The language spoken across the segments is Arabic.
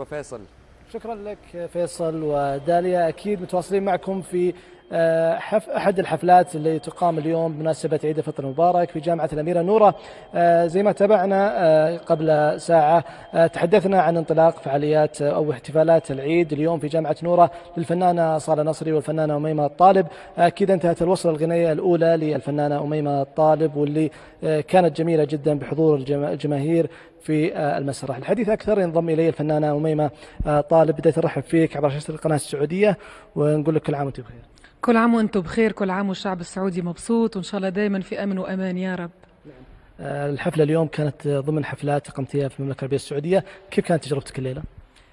فيصل شكرا لك فيصل وداليا اكيد متواصلين معكم في آه، احد الحفلات اللي تقام اليوم بمناسبه عيد الفطر المبارك في جامعه الاميره نوره آه، زي ما تابعنا آه، قبل ساعه تحدثنا عن انطلاق فعاليات او احتفالات العيد اليوم في جامعه نوره للفنانه صاله نصري والفنانه اميمه الطالب اكيد انتهت الوصله الغنائيه الاولى للفنانه اميمه الطالب واللي كانت جميله جدا بحضور الجماهير في المسرح الحديث أكثر ينضم إلي الفنانة أميمة طالب بدايه نرحب فيك عبر شاشة القناة السعودية ونقول لك كل عام وأنت بخير كل عام وانتم بخير كل عام والشعب السعودي مبسوط وان شاء الله دائما في امن وامان يا رب نعم. آه، الحفلة اليوم كانت ضمن حفلات اقمتيها في المملكة العربية السعودية كيف كانت تجربتك الليلة؟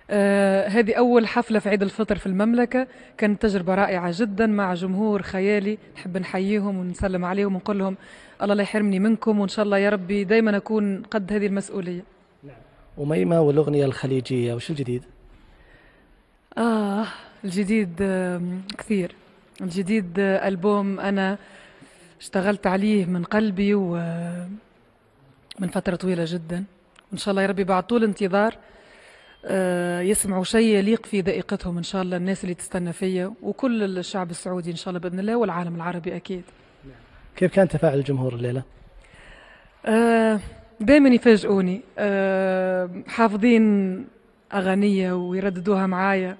آه هذه أول حفلة في عيد الفطر في المملكة كانت تجربة رائعة جدا مع جمهور خيالي نحب نحييهم ونسلم عليهم ونقول لهم الله لا يحرمني منكم وإن شاء الله يا ربي دايما أكون قد هذه المسؤولية نعم. وميمة والأغنية الخليجية وش الجديد؟ آه الجديد آه كثير الجديد ألبوم أنا اشتغلت عليه من قلبي ومن فترة طويلة جدا وإن شاء الله يا ربي بعد طول انتظار آه، يسمعوا شيء يليق في ذائقتهم إن شاء الله الناس اللي تستنى فيا وكل الشعب السعودي إن شاء الله بإذن الله والعالم العربي أكيد كيف كان تفاعل الجمهور الليلة؟ آه، دائما يفاجئوني آه، حافظين أغنية ويرددوها معايا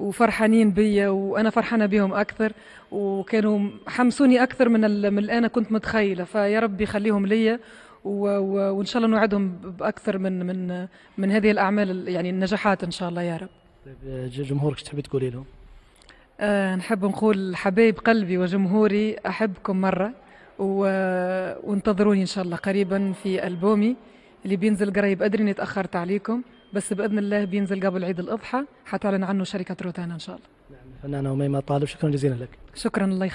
وفرحانين بيا وانا فرحانه بيهم اكثر وكانوا حمسوني اكثر من من اللي انا كنت متخيله فيا رب يخليهم ليا وان شاء الله نوعدهم باكثر من من من هذه الاعمال يعني النجاحات ان شاء الله يا رب طيب، آه، جمهورك تحبي تقولي لهم أه نحب نقول حبايب قلبي وجمهوري احبكم مره و... وانتظروني ان شاء الله قريبا في البومي اللي بينزل قريب ادري اني تاخرت عليكم بس باذن الله بينزل قبل عيد الاضحى حتعلن عنه شركه روتانا ان شاء الله نعم فنانه وميمه طالب شكرا جزيلا لك شكرا الله يخليك